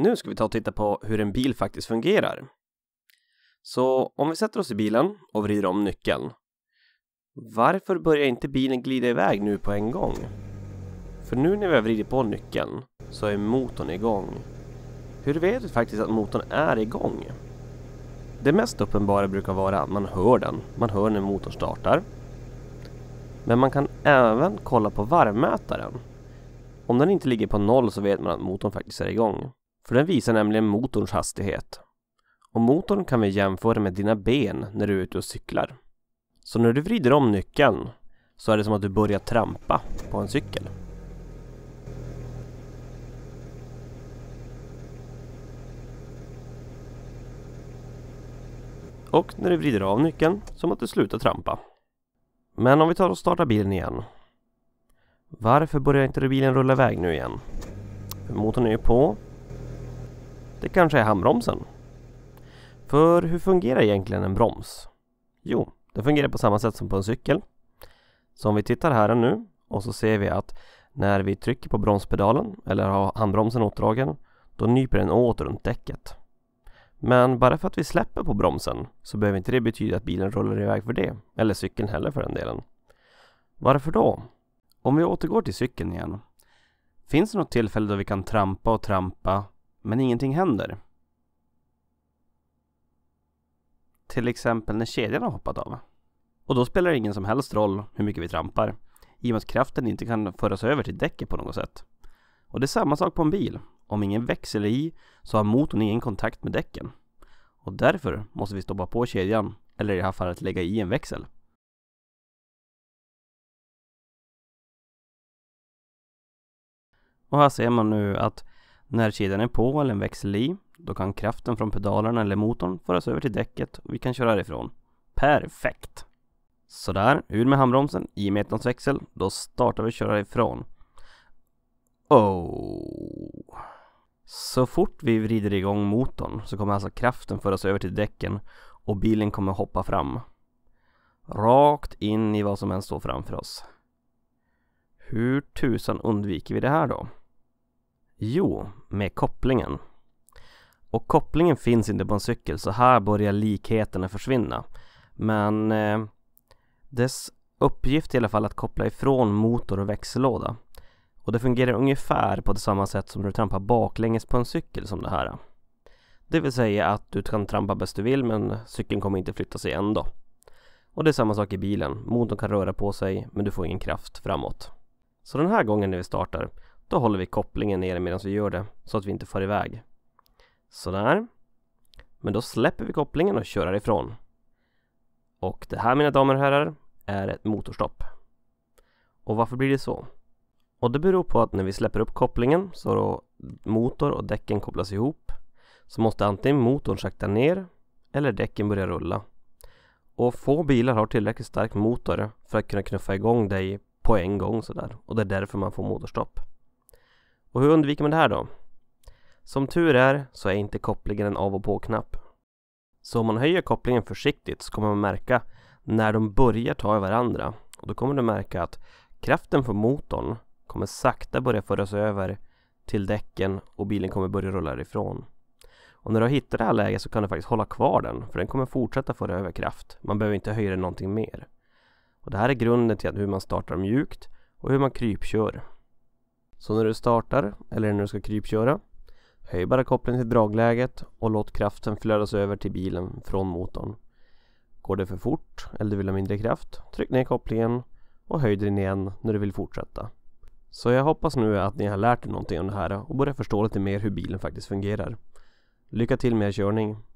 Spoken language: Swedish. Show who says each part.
Speaker 1: Nu ska vi ta och titta på hur en bil faktiskt fungerar. Så om vi sätter oss i bilen och vrider om nyckeln. Varför börjar inte bilen glida iväg nu på en gång? För nu när vi har vridit på nyckeln så är motorn igång. Hur vet vi faktiskt att motorn är igång? Det mest uppenbara brukar vara att man hör den. Man hör när motorn startar. Men man kan även kolla på varvmätaren. Om den inte ligger på noll så vet man att motorn faktiskt är igång. För den visar nämligen motorns hastighet. Och motorn kan vi jämföra med dina ben när du är ute och cyklar. Så när du vrider om nyckeln så är det som att du börjar trampa på en cykel. Och när du vrider av nyckeln som att du slutar trampa. Men om vi tar och startar bilen igen. Varför börjar inte bilen rulla iväg nu igen? Motorn är ju på det kanske är handbromsen? För hur fungerar egentligen en broms? Jo, den fungerar på samma sätt som på en cykel. Så om vi tittar här nu och så ser vi att när vi trycker på bromspedalen eller har handbromsen åtdragen då nyper den åt runt däcket. Men bara för att vi släpper på bromsen så behöver inte det betyda att bilen rullar iväg för det, eller cykeln heller för den delen. Varför då? Om vi återgår till cykeln igen. Finns det något tillfälle då vi kan trampa och trampa men ingenting händer. Till exempel när kedjan har hoppat av. Och då spelar det ingen som helst roll hur mycket vi trampar. I och med att kraften inte kan föras över till däcket på något sätt. Och det är samma sak på en bil. Om ingen växel är i så har motorn ingen kontakt med däcken. Och därför måste vi stoppa på kedjan, eller i det här fallet lägga i en växel. Och här ser man nu att när kedjan är på eller en växel i, då kan kraften från pedalerna eller motorn föras över till däcket och vi kan köra ifrån. Perfekt! Sådär, ur med handbromsen, i med ettans växel, då startar vi köra ifrån. Oh. Så fort vi vrider igång motorn så kommer alltså kraften föras över till däcken och bilen kommer hoppa fram. Rakt in i vad som än står framför oss. Hur tusan undviker vi det här då? Jo, med kopplingen. Och kopplingen finns inte på en cykel så här börjar likheterna försvinna. Men eh, dess uppgift är i alla fall att koppla ifrån motor och växellåda. Och det fungerar ungefär på samma sätt som du trampar baklänges på en cykel som det här. Det vill säga att du kan trampa bäst du vill men cykeln kommer inte flytta sig ändå. Och det är samma sak i bilen. Motorn kan röra på sig men du får ingen kraft framåt. Så den här gången när vi startar då håller vi kopplingen nere medan vi gör det så att vi inte far iväg. Sådär. Men då släpper vi kopplingen och kör ifrån. Och det här mina damer och herrar är ett motorstopp. Och varför blir det så? Och det beror på att när vi släpper upp kopplingen så då motor och däcken kopplas ihop så måste antingen motorn sakta ner eller däcken börja rulla. Och få bilar har tillräckligt stark motor för att kunna knuffa igång dig på en gång sådär och det är därför man får motorstopp. Och hur undviker man det här då? Som tur är så är inte kopplingen en av och på-knapp. Så om man höjer kopplingen försiktigt så kommer man märka när de börjar ta i varandra och då kommer du märka att kraften från motorn kommer sakta börja föras över till däcken och bilen kommer börja rulla ifrån. Och när du har hittat det här läget så kan du faktiskt hålla kvar den för den kommer fortsätta föra över kraft. Man behöver inte höja den någonting mer. Och det här är grunden till hur man startar mjukt och hur man krypkör så när du startar, eller när du ska krypköra, höj bara kopplingen till dragläget och låt kraften flödas över till bilen från motorn. Går det för fort eller du vill ha mindre kraft, tryck ner kopplingen och höj den igen när du vill fortsätta. Så jag hoppas nu att ni har lärt er någonting om det här och börjar förstå lite mer hur bilen faktiskt fungerar. Lycka till med er körning!